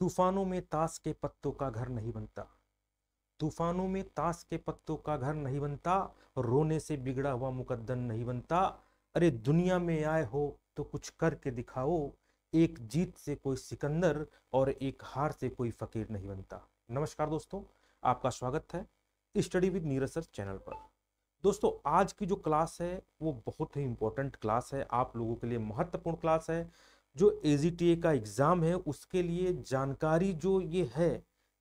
तूफानों में ताश के पत्तों का घर नहीं बनता तूफानों में ताश के पत्तों का घर नहीं बनता रोने से बिगड़ा हुआ मुकद्दन नहीं बनता अरे दुनिया में आए हो तो कुछ करके दिखाओ एक जीत से कोई सिकंदर और एक हार से कोई फकीर नहीं बनता नमस्कार दोस्तों आपका स्वागत है study with Neeraj sir channel पर दोस्तों आज की जो क्लास है वो बहुत ही इंपॉर्टेंट क्लास है आप लोगों के लिए महत्वपूर्ण क्लास है जो ए का एग्ज़ाम है उसके लिए जानकारी जो ये है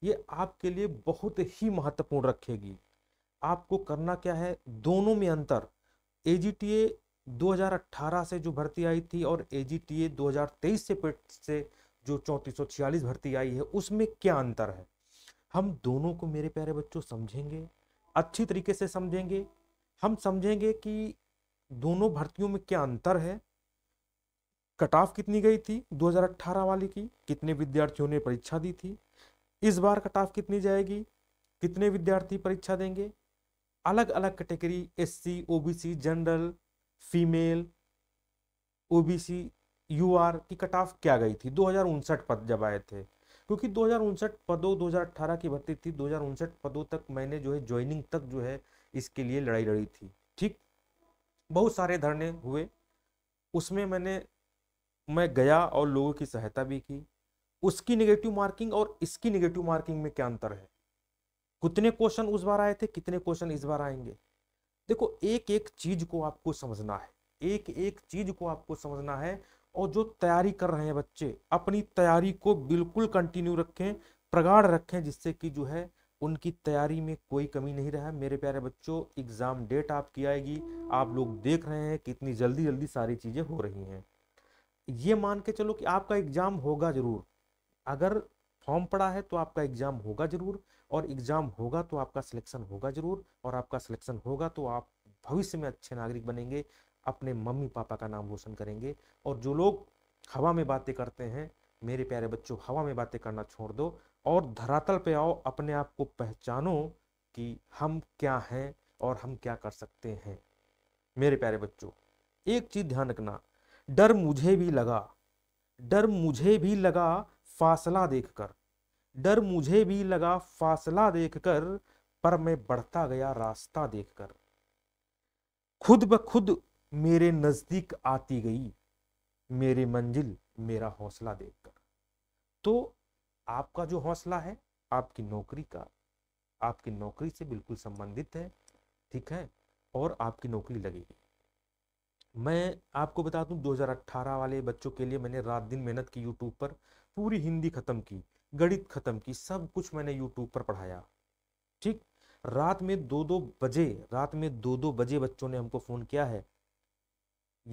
ये आपके लिए बहुत ही महत्वपूर्ण रखेगी आपको करना क्या है दोनों में अंतर ए 2018 से जो भर्ती आई थी और ए 2023 से पेट से जो चौंतीस भर्ती आई है उसमें क्या अंतर है हम दोनों को मेरे प्यारे बच्चों समझेंगे अच्छी तरीके से समझेंगे हम समझेंगे कि दोनों भर्तियों में क्या अंतर है कट ऑफ कितनी गई थी 2018 वाली की कितने विद्यार्थियों ने परीक्षा दी थी इस बार कट ऑफ कितनी जाएगी कितने विद्यार्थी परीक्षा देंगे अलग अलग category SC OBC general female OBC UR की कट ऑफ क्या गई थी दो पद जब आए थे क्योंकि दो पदों 2018 की भर्ती थी दो पदों तक मैंने जो है ज्वाइनिंग तक जो है इसके लिए लड़ाई लड़ी थी ठीक बहुत सारे धरने हुए उसमें मैंने मैं गया और लोगों की सहायता भी की उसकी निगेटिव मार्किंग और इसकी निगेटिव मार्किंग में क्या अंतर है कितने क्वेश्चन उस बार आए थे कितने क्वेश्चन इस बार आएंगे देखो एक एक चीज को आपको समझना है एक एक चीज को आपको समझना है और जो तैयारी कर रहे हैं बच्चे अपनी तैयारी को बिल्कुल कंटिन्यू रखें प्रगाढ़ रखें जिससे कि जो है उनकी तैयारी में कोई कमी नहीं रहा मेरे प्यारे बच्चों एग्ज़ाम डेट आपकी आएगी आप लोग देख रहे हैं कितनी जल्दी जल्दी सारी चीज़ें हो रही हैं ये मान के चलो कि आपका एग्ज़ाम होगा ज़रूर अगर फॉर्म पड़ा है तो आपका एग्ज़ाम होगा ज़रूर और एग्ज़ाम होगा तो आपका सिलेक्शन होगा ज़रूर और आपका सिलेक्शन होगा तो आप भविष्य में अच्छे नागरिक बनेंगे अपने मम्मी पापा का नाम रोशन करेंगे और जो लोग हवा में बातें करते हैं मेरे प्यारे बच्चों हवा में बातें करना छोड़ दो और धरातल पे आओ अपने आप को पहचानो कि हम क्या हैं और हम क्या कर सकते हैं मेरे प्यारे बच्चों एक चीज़ ध्यान रखना डर मुझे भी लगा डर मुझे भी लगा फासला देखकर डर मुझे भी लगा फासला देखकर पर मैं बढ़ता गया रास्ता देखकर खुद ब खुद मेरे नज़दीक आती गई मेरी मंजिल मेरा हौसला देखकर तो आपका जो हौसला है आपकी नौकरी का आपकी नौकरी से बिल्कुल संबंधित है ठीक है और आपकी नौकरी लगेगी मैं आपको बता दूं 2018 वाले बच्चों के लिए मैंने रात दिन मेहनत की यूट्यूब पर पूरी हिंदी ख़त्म की गणित ख़त्म की सब कुछ मैंने यूट्यूब पर पढ़ाया ठीक रात में दो दो बजे रात में दो दो बजे बच्चों ने हमको फ़ोन किया है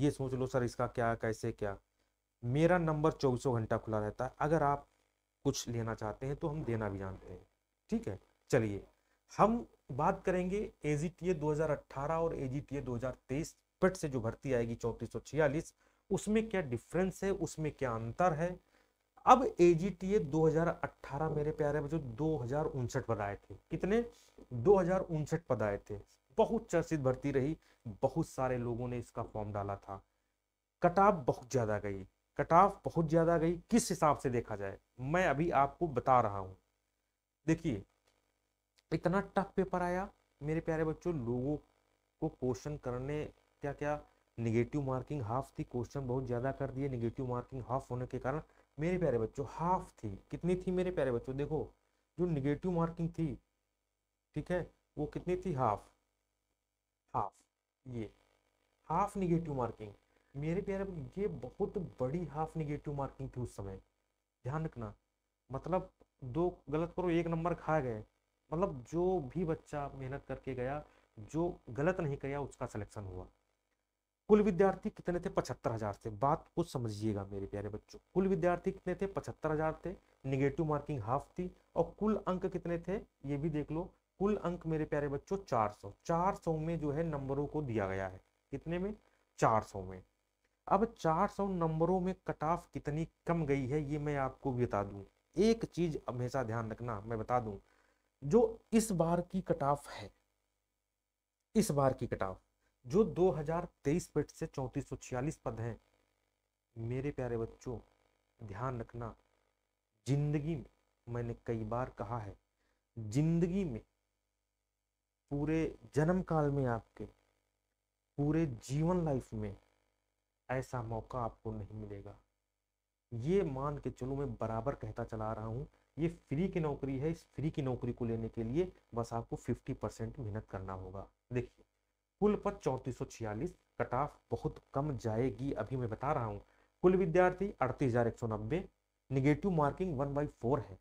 ये सोच लो सर इसका क्या कैसे क्या मेरा नंबर चौबीसों घंटा खुला रहता है अगर आप कुछ लेना चाहते हैं तो हम देना भी जानते हैं ठीक है चलिए हम बात करेंगे ए जी टी ए दो और ए जी टी ए दो पेट से जो भर्ती आएगी चौंतीस उसमें क्या डिफरेंस है उसमें क्या अंतर है अब ए जी टी ए मेरे प्यारे बच्चों दो पद आए थे कितने दो पद आए थे बहुत चर्चित भर्ती रही बहुत सारे लोगों ने इसका फॉर्म डाला था कटाव बहुत ज़्यादा गई कटाव बहुत ज़्यादा गई किस हिसाब से देखा जाए मैं अभी आपको बता रहा हूं देखिए इतना टफ पेपर आया मेरे प्यारे बच्चों लोगों को क्वेश्चन करने क्या क्या निगेटिव मार्किंग हाफ थी क्वेश्चन बहुत ज़्यादा कर दिए निगेटिव मार्किंग हाफ होने के कारण मेरे प्यारे बच्चों हाफ थी कितनी थी मेरे प्यारे बच्चों देखो जो निगेटिव मार्किंग थी ठीक है वो कितनी थी हाफ हाफ ये हाफ निगेटिव मार्किंग मेरे प्यारे ये बहुत बड़ी हाफ निगेटिव मार्किंग थी उस समय ध्यान रखना मतलब दो गलत करो एक नंबर खा गए मतलब जो भी बच्चा मेहनत करके गया जो गलत नहीं किया उसका सिलेक्शन हुआ कुल विद्यार्थी कितने थे पचहत्तर हजार थे बात को समझिएगा मेरे प्यारे बच्चों कुल विद्यार्थी कितने थे पचहत्तर हजार थे निगेटिव मार्किंग हाफ थी और कुल अंक कितने थे ये भी देख लो कुल अंक मेरे प्यारे बच्चों चार सौ चार सौ में जो है नंबरों को दिया गया है कितने में चार सौ में अब चार सौ नंबरों में कट ऑफ कितनी कम गई है ये मैं आपको बता दूं एक चीज हमेशा ध्यान रखना मैं बता दूं जो इस बार की कट ऑफ है इस बार की कट ऑफ जो 2023 पेट से चौंतीस पद हैं मेरे प्यारे बच्चों ध्यान रखना जिंदगी में मैंने कई बार कहा है जिंदगी में पूरे जन्म काल में आपके पूरे जीवन लाइफ में ऐसा मौका आपको नहीं मिलेगा ये मान के चलो मैं बराबर कहता चला रहा हूँ ये फ्री की नौकरी है इस फ्री की नौकरी को लेने के लिए बस आपको फिफ्टी परसेंट मेहनत करना होगा देखिए कुल पद चौंतीस कट बहुत कम जाएगी अभी मैं बता रहा हूँ कुल विद्यार्थी अड़तीस हजार एक सौ नब्बे negative marking one by four है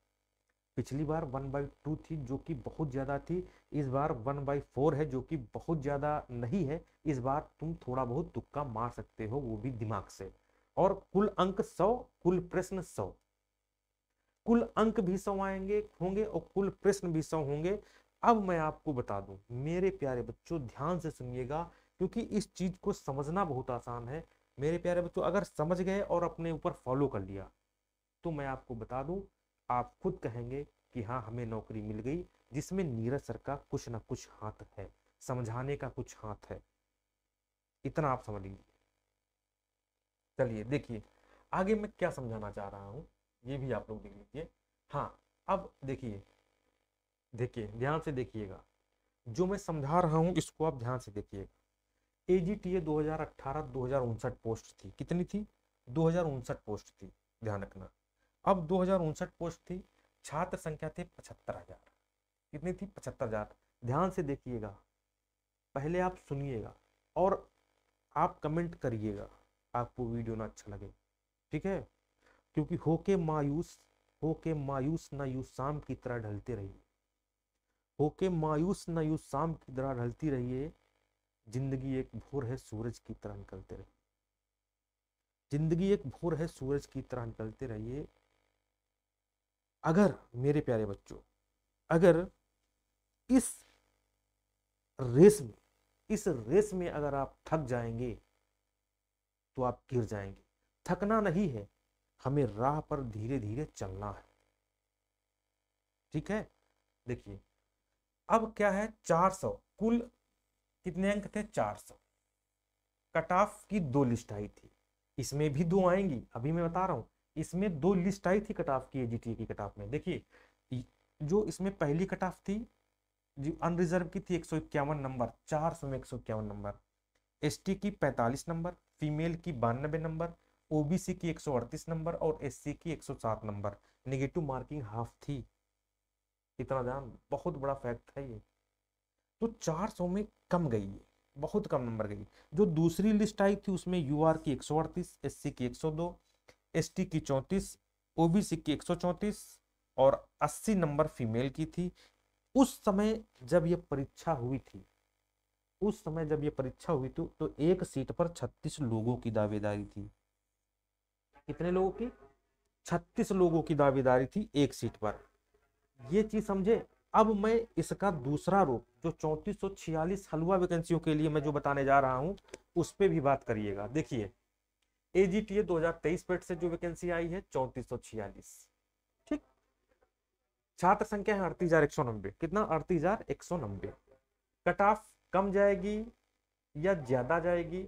पिछली बार वन बाई टू थी जो कि बहुत ज़्यादा थी इस बार वन बाई फोर है जो कि बहुत ज़्यादा नहीं है इस बार तुम थोड़ा बहुत तुक्का मार सकते हो वो भी दिमाग से और कुल अंक सौ कुल प्रश्न सौ कुल अंक भी सौ आएंगे होंगे और कुल प्रश्न भी सौ होंगे अब मैं आपको बता दूं मेरे प्यारे बच्चों ध्यान से सुनिएगा क्योंकि इस चीज़ को समझना बहुत आसान है मेरे प्यारे बच्चों अगर समझ गए और अपने ऊपर फॉलो कर लिया तो मैं आपको बता दूं आप खुद कहेंगे कि हाँ हमें नौकरी मिल गई जिसमें नीरज सर का कुछ ना कुछ हाथ है समझाने का कुछ हाथ है इतना आप समझ लीजिए चलिए देखिए आगे मैं क्या समझाना चाह रहा हूँ ये भी आप लोग देख लीजिए हाँ अब देखिए देखिए ध्यान से देखिएगा जो मैं समझा रहा हूँ इसको आप ध्यान से देखिएगा ए जी टी ए दो हजार अट्ठारह दो हजार उनसठ पोस्ट थी कितनी थी दो हजार उनसठ पोस्ट थी ध्यान रखना अब दो हजार उनसठ पोस्ट थी छात्र संख्या थे पचहत्तर हजार कितनी थी पचहत्तर हजार ध्यान से देखिएगा पहले आप सुनिएगा और आप कमेंट करिएगा आपको वीडियो ना अच्छा लगे ठीक है क्योंकि होके मायूस होके मायूस ना शाम की तरह ढलते रहिए होके मायूस नायूस शाम की तरह ढलती रहिए जिंदगी एक भोर है सूरज की तरह निकलते रहिए जिंदगी एक भोर है सूरज की तरह निकलते रहिए अगर मेरे प्यारे बच्चों अगर इस रेस में इस रेस में अगर आप थक जाएंगे तो आप गिर जाएंगे थकना नहीं है हमें राह पर धीरे धीरे चलना है ठीक है देखिए अब क्या है 400 कुल कितने अंक थे 400 कट ऑफ की दो लिस्ट आई थी इसमें भी दो आएंगी अभी मैं बता रहा हूँ इसमें दो लिस्ट आई थी कट ऑफ की एजीटी e की कट ऑफ में देखिए जो इसमें पहली कट ऑफ थी जो अनरिजर्व की थी एक नंबर चार सौ में एक नंबर एसटी की 45 नंबर फीमेल की बानबे नंबर ओबीसी की अड़तीस नंबर और एससी की 107 नंबर नेगेटिव मार्किंग हाफ थी इतना ध्यान बहुत बड़ा फैक्ट है ये तो 400 में कम गई है बहुत कम नंबर गई जो दूसरी लिस्ट आई थी उसमें यू आर की एक सौ अड़तीस एस सी की एक सौ दो एस टी की चौंतीस ओ बी सी की एक सौ चौंतीस और अस्सी नंबर फीमेल की थी उस समय जब ये परीक्षा हुई थी उस समय जब ये परीक्षा हुई थी तो एक सीट पर छत्तीस लोगों की दावेदारी थी कितने लोगों की छत्तीस लोगों की दावेदारी थी एक सीट पर ये चीज समझे अब मैं इसका दूसरा रूप जो चौंतीस सौ छियालीस हलवा वैकेंसियों के लिए मैं जो बताने जा रहा हूँ उस पर भी बात करिएगा देखिए ए जी टी ए दो हजार तेईस पेट से जो वैकेंसी आई है चौंतीस सौ छियालीस ठीक छात्र संख्या है अड़तीस हजार एक सौ नब्बे कितना अड़तीस हजार एक सौ नब्बे कट ऑफ कम जाएगी या ज्यादा जाएगी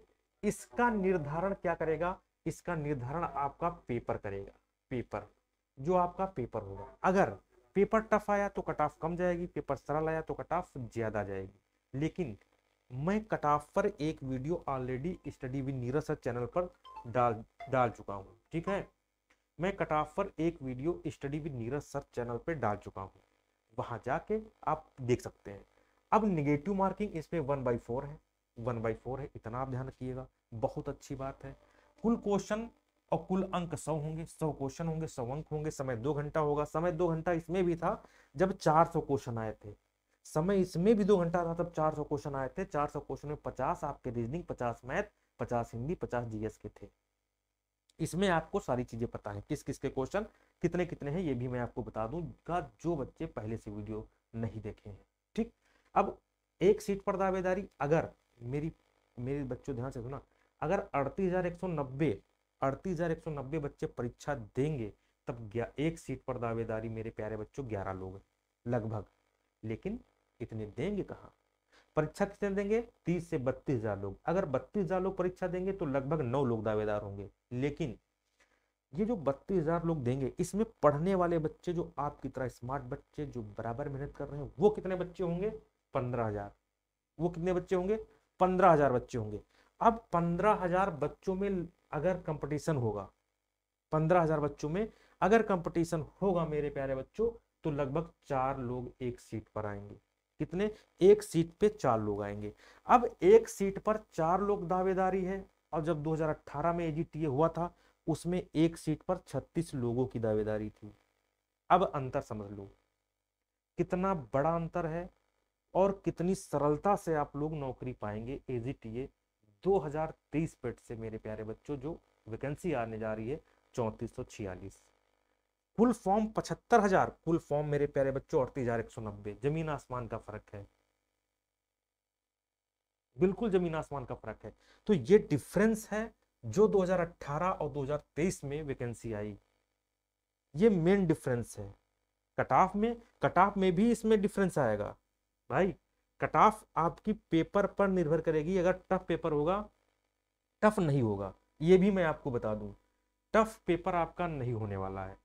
इसका निर्धारण क्या करेगा इसका निर्धारण आपका पेपर करेगा पेपर जो आपका पेपर होगा अगर पेपर टफ आया तो कट ऑफ कम जाएगी पेपर सरल आया तो कट ऑफ ज़्यादा जाएगी लेकिन मैं कट ऑफ पर एक video already study with Neeraj sir channel पर डाल डाल चुका हूँ ठीक है मैं कट ऑफ पर एक video study with Neeraj sir channel पर डाल चुका हूँ वहाँ जाके आप देख सकते हैं अब निगेटिव मार्किंग इसमें वन बाई फोर है वन बाई फोर है इतना आप ध्यान रखिएगा बहुत अच्छी बात है कुल क्वेश्चन और कुल अंक सौ होंगे सौ क्वेश्चन होंगे सौ अंक होंगे समय दो घंटा होगा समय दो घंटा इसमें भी था जब चार सौ क्वेश्चन आए थे समय इसमें भी दो घंटा था तब चार सौ क्वेश्चन आए थे चार सौ क्वेश्चन में पचास आपके रीजनिंग पचास मैथ पचास हिंदी पचास जीएस के थे इसमें आपको सारी चीजें पता है किस किस के क्वेश्चन कितने कितने हैं ये भी मैं आपको बता दूंगा जो बच्चे पहले से वीडियो नहीं देखे हैं ठीक अब एक सीट पर दावेदारी अगर मेरी मेरे बच्चों ध्यान से सुना अगर अड़तीस हजार एक सौ नब्बे अड़तीस बच्चे परीक्षा देंगे तब एक सीट पर दावेदारी मेरे प्यारे बच्चों ग्यारह लोग लगभग लेकिन इतने देंगे कहाँ परीक्षा कितने देंगे तीस से बत्तीस हजार लोग अगर बत्तीस हजार लोग परीक्षा देंगे तो लगभग नौ लोग दावेदार होंगे लेकिन ये जो बत्तीस हजार लोग देंगे इसमें पढ़ने वाले बच्चे जो आपकी तरह स्मार्ट बच्चे जो बराबर मेहनत कर रहे हैं वो कितने बच्चे होंगे पंद्रह हजार वो कितने बच्चे होंगे पंद्रह हजार बच्चे होंगे अब पंद्रह हजार बच्चों में अगर कंपटीशन होगा पंद्रह हजार बच्चों में अगर कंपटीशन होगा मेरे प्यारे बच्चों तो लगभग चार लोग एक सीट पर आएंगे कितने एक सीट पे चार लोग आएंगे अब एक सीट पर चार लोग दावेदारी है और जब 2018 में एजीटीए हुआ था उसमें एक सीट पर 36 लोगों की दावेदारी थी अब अंतर समझ लो कितना बड़ा अंतर है और कितनी सरलता से आप लोग नौकरी पाएंगे एजीटीए 2023 पेट से मेरे प्यारे बच्चों जो वैकेंसी आने जा रही है चौंतीस सौ छियालीस कुल फॉर्म पचहत्तर हजार कुल फॉर्म मेरे प्यारे बच्चों अड़तीस हजार एक सौ नब्बे जमीन आसमान का फर्क है बिल्कुल जमीन आसमान का फर्क है तो ये डिफरेंस है जो 2018 और 2023 में वैकेंसी आई ये मेन डिफरेंस है कट ऑफ में कट ऑफ में भी इसमें डिफरेंस आएगा भाई कट ऑफ आपकी पेपर पर निर्भर करेगी अगर टफ पेपर होगा टफ नहीं होगा ये भी मैं आपको बता दूं टफ पेपर आपका नहीं होने वाला है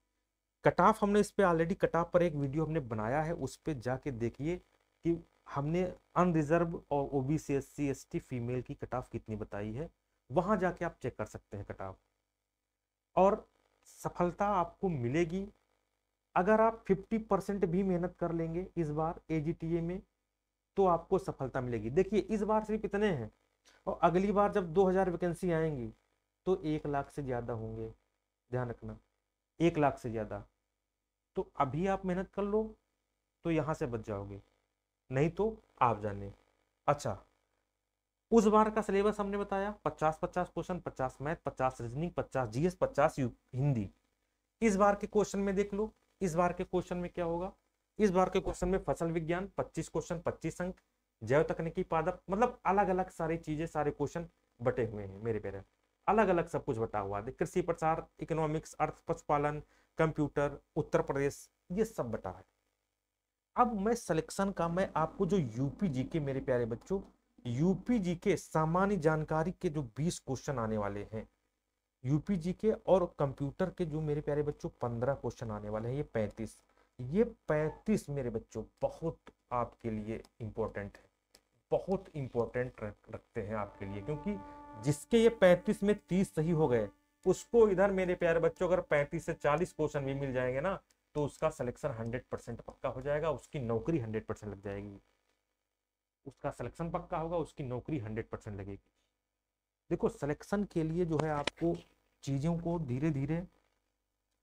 कट ऑफ हमने इस पर ऑलरेडी कट ऑफ पर एक वीडियो हमने बनाया है उस पर जाके देखिए कि हमने अनरिजर्व और O B C S C S T female की कट ऑफ कितनी बताई है वहाँ जाके आप चेक कर सकते हैं कट ऑफ और सफलता आपको मिलेगी अगर आप 50 परसेंट भी मेहनत कर लेंगे इस बार ए में तो आपको सफलता मिलेगी देखिए इस बार सिर्फ इतने हैं और अगली बार जब 2000 वैकेंसी आएंगी तो एक लाख से ज़्यादा होंगे ध्यान रखना एक लाख से ज़्यादा तो अभी आप मेहनत कर लो तो यहां से बच जाओगे नहीं तो आप जाने अच्छा उस बार का सिलेबस हमने बताया पचास पचास क्वेश्चन पचास मैथ पचास रीजनिंग पचास जीएस पचास हिंदी इस बार के क्वेश्चन में देख लो इस बार के क्वेश्चन में क्या होगा इस बार के क्वेश्चन में फसल विज्ञान 25 क्वेश्चन 25 अंक जैव तकनीकी पादप मतलब अलग अलग सारी चीजें सारे क्वेश्चन बटे हुए हैं मेरे पेरे अलग अलग सब कुछ बटा हुआ है कृषि प्रचार इकोनॉमिक्स अर्थ पशुपालन कंप्यूटर उत्तर प्रदेश ये सब बटा है अब मैं सिलेक्शन का मैं आपको जो यूपी जी के मेरे प्यारे बच्चों यूपी जी के सामान्य जानकारी के जो 20 क्वेश्चन आने वाले हैं यूपी जी के और कंप्यूटर के जो मेरे प्यारे बच्चों 15 क्वेश्चन आने वाले हैं ये ये पैंतीस मेरे बच्चों बहुत आपके लिए इम्पोर्टेंट है बहुत इम्पोर्टेंट रखते हैं आपके लिए क्योंकि जिसके ये पैंतीस में तीस सही हो गए उसको इधर मेरे प्यारे बच्चों अगर पैंतीस से चालीस क्वेश्चन भी मिल जाएंगे ना तो उसका सिलेक्शन हंड्रेड परसेंट पक्का हो जाएगा उसकी नौकरी हंड्रेड परसेंट लग जाएगी उसका सिलेक्शन पक्का होगा उसकी नौकरी हंड्रेड परसेंट लगेगी देखो सिलेक्शन के लिए जो है आपको चीज़ों को धीरे धीरे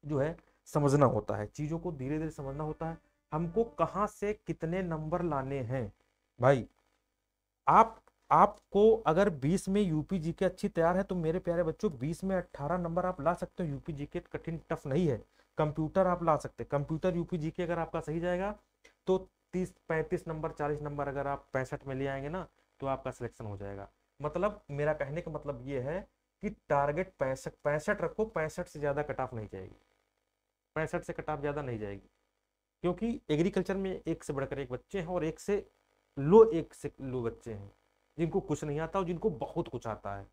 जो है समझना होता है चीज़ों को धीरे धीरे समझना होता है हमको कहाँ से कितने नंबर लाने हैं भाई आप आपको अगर 20 में यूपी जी के अच्छी तैयार है तो मेरे प्यारे बच्चों 20 में 18 नंबर आप ला सकते हो यूपी जी के कठिन टफ नहीं है कंप्यूटर आप ला सकते हैं कंप्यूटर यूपी जी के अगर आपका सही जाएगा तो 30 35 नंबर 40 नंबर अगर आप पैंसठ में ले आएंगे ना तो आपका सिलेक्शन हो जाएगा मतलब मेरा कहने का मतलब ये है कि टारगेट पैंसठ पैंसठ रखो पैंसठ से ज़्यादा कट ऑफ नहीं जाएगी पैंसठ से ऑफ ज़्यादा नहीं जाएगी क्योंकि एग्रीकल्चर में एक से बढ़कर एक बच्चे हैं और एक से लो एक से लो बच्चे हैं जिनको कुछ नहीं आता और जिनको बहुत कुछ आता है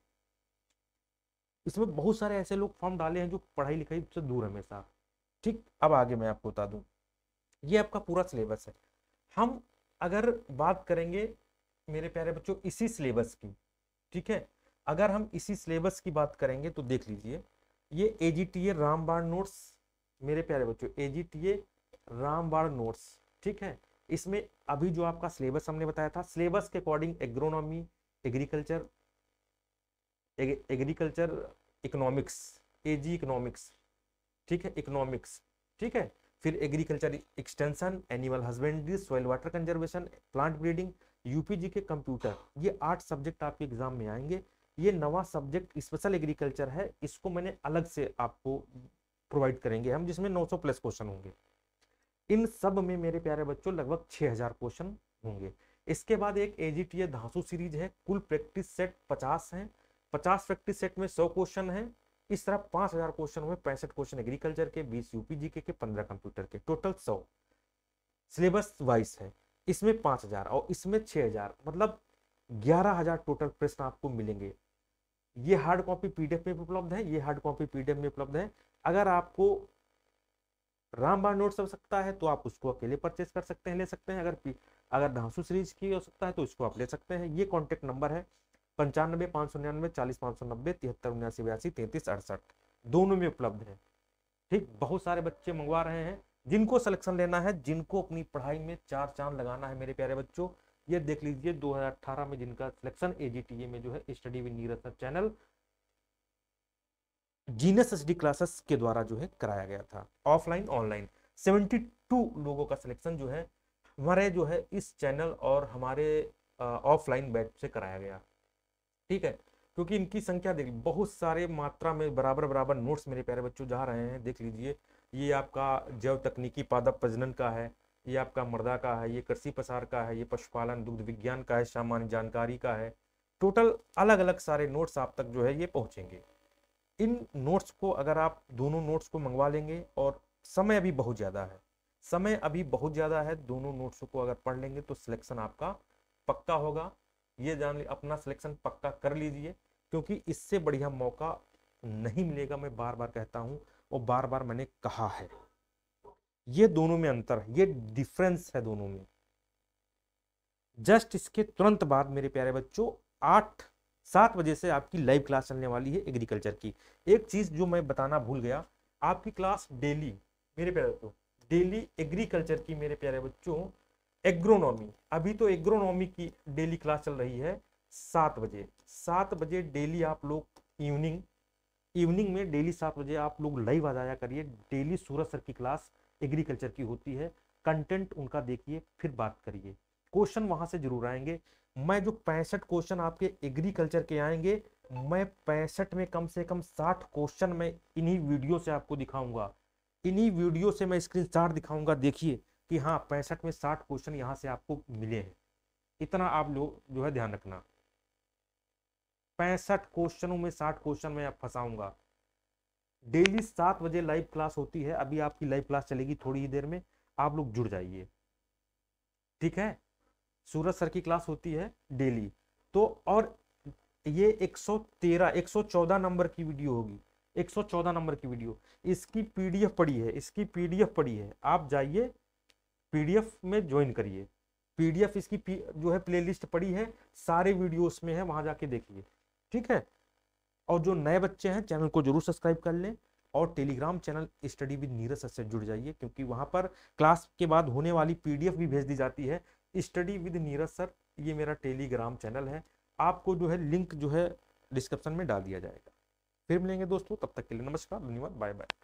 इसमें बहुत सारे ऐसे लोग फॉर्म डाले हैं जो पढ़ाई लिखाई से दूर हमेशा ठीक अब आगे मैं आपको बता दूँ ये आपका पूरा सिलेबस है हम अगर बात करेंगे मेरे प्यारे बच्चों इसी सिलेबस की ठीक है अगर हम इसी सिलेबस की बात करेंगे तो देख लीजिए ये ए जी टी ए रामबाण नोट्स मेरे प्यारे बच्चों ए जी टी ए रामबाड़ नोट्स ठीक है इसमें अभी जो आपका सिलेबस हमने बताया था सिलेबस के according agronomy agriculture agriculture economics A G economics ठीक है इकोनॉमिक्स ठीक है फिर agriculture extension animal husbandry soil water conservation plant breeding UPG के कंप्यूटर ये आठ सब्जेक्ट आपके एग्जाम में आएंगे ये नवा सब्जेक्ट स्पेशल एग्रीकल्चर है इसको मैंने अलग से आपको प्रोवाइड करेंगे हम जिसमें 900 प्लस क्वेश्चन होंगे इन सब में मेरे प्यारे बच्चों लगभग 6000 क्वेश्चन होंगे इसके बाद एक एजीटीए धांसु सीरीज है कुल प्रैक्टिस सेट 50 हैं 50 प्रैक्टिस सेट में 100 क्वेश्चन हैं इस तरह 5000 क्वेश्चन हुए पैंसठ क्वेश्चन एग्रीकल्चर के 20 यूपीजी के, के 15 कंप्यूटर के टोटल सौ सिलेबस वाइज है इसमें 5000 और इसमें 6000 मतलब 11000 टोटल प्रश्न आपको मिलेंगे ये हार्ड कॉपी पीडीएफ में उपलब्ध है ये हार्ड कॉपी पीडीएफ में उपलब्ध है अगर आपको रामबाण नोट्स आवश्यकता है तो आप उसको अकेले परचेस कर सकते हैं ले सकते हैं अगर अगर धांसु सीरीज की आवश्यकता है तो इसको आप ले सकते हैं ये कॉन्टेक्ट नंबर है पंचानबे पाँच सौ निन्यानवे चालीस पाँच सौ नब्बे तिहत्तर उन्यासी बयासी तैंतीस अड़सठ दोनों में उपलब्ध है ठीक बहुत सारे बच्चे मंगवा रहे हैं जिनको सिलेक्शन लेना है जिनको अपनी पढ़ाई में चार चांद लगाना है मेरे प्यारे बच्चों ये देख लीजिए 2018 में जिनका सिलेक्शन ए में जो है study with Neeraj sir channel genus D classes के द्वारा जो है कराया गया था ऑफलाइन ऑनलाइन 72 लोगों का सिलेक्शन जो है हमारे जो है इस चैनल और हमारे ऑफलाइन बैच से कराया गया ठीक है क्योंकि इनकी संख्या देख बहुत सारे मात्रा में बराबर बराबर नोट्स मेरे प्यारे बच्चों जा रहे हैं देख लीजिए ये आपका जैव तकनीकी पादप प्रजनन का है ये आपका मर्दा का है ये कृषि प्रसार का है ये पशुपालन दुग्ध विज्ञान का है सामान्य जानकारी का है टोटल अलग अलग सारे नोट्स आप तक जो है ये पहुँचेंगे इन नोट्स को अगर आप दोनों नोट्स को मंगवा लेंगे और समय अभी बहुत ज़्यादा है समय अभी बहुत ज़्यादा है दोनों नोट्स को अगर पढ़ लेंगे तो सिलेक्शन आपका पक्का होगा ये जान ली अपना सिलेक्शन पक्का कर लीजिए क्योंकि इससे बढ़िया मौका नहीं मिलेगा मैं बार बार कहता हूँ और बार बार मैंने कहा है ये दोनों में अंतर है ये डिफरेंस है दोनों में जस्ट इसके तुरंत बाद मेरे प्यारे बच्चों आठ सात बजे से आपकी लाइव क्लास चलने वाली है एग्रीकल्चर की एक चीज़ जो मैं बताना भूल गया आपकी क्लास डेली मेरे प्यारे बच्चों डेली एग्रीकल्चर की मेरे प्यारे बच्चों एग्रोनॉमी अभी तो एग्रोनॉमी की डेली क्लास चल रही है सात बजे सात बजे डेली आप लोग इवनिंग इवनिंग में डेली सात बजे आप लोग लाइव आ जाया करिए डेली सूरज सर की क्लास एग्रीकल्चर की होती है कंटेंट उनका देखिए फिर बात करिए क्वेश्चन वहां से जरूर आएंगे मैं जो पैंसठ क्वेश्चन आपके एग्रीकल्चर के आएंगे मैं पैंसठ में कम से कम साठ क्वेश्चन में इन्हीं वीडियो से आपको दिखाऊंगा इन्हीं वीडियो से मैं स्क्रीनशॉट दिखाऊंगा देखिए कि हाँ पैंसठ में साठ क्वेश्चन यहाँ से आपको मिले हैं इतना आप लोग जो है ध्यान रखना पैंसठ क्वेश्चनों में साठ क्वेश्चन में आप फंसाऊंगा डेली सात बजे लाइव क्लास होती है अभी आपकी लाइव क्लास चलेगी थोड़ी ही देर में आप लोग जुड़ जाइए ठीक है सूरज सर की क्लास होती है डेली तो और ये 113 114 नंबर की वीडियो होगी 114 नंबर की वीडियो इसकी पीडीएफ पड़ी है इसकी पीडीएफ पड़ी है आप जाइए पीडीएफ में ज्वाइन करिए पीडीएफ इसकी पी, जो है प्लेलिस्ट पड़ी है सारे वीडियोस में है वहां जाके देखिए ठीक है और जो नए बच्चे हैं चैनल को जरूर सब्सक्राइब कर लें और Telegram channel study with Neeraj sir से जुड़ जाइए क्योंकि वहां पर क्लास के बाद होने वाली पीडीएफ भी भेज दी जाती है स्टडी विद नीरज सर ये मेरा टेलीग्राम चैनल है आपको जो है लिंक जो है डिस्क्रिप्शन में डाल दिया जाएगा फिर मिलेंगे दोस्तों तब तक के लिए नमस्कार धन्यवाद बाय बाय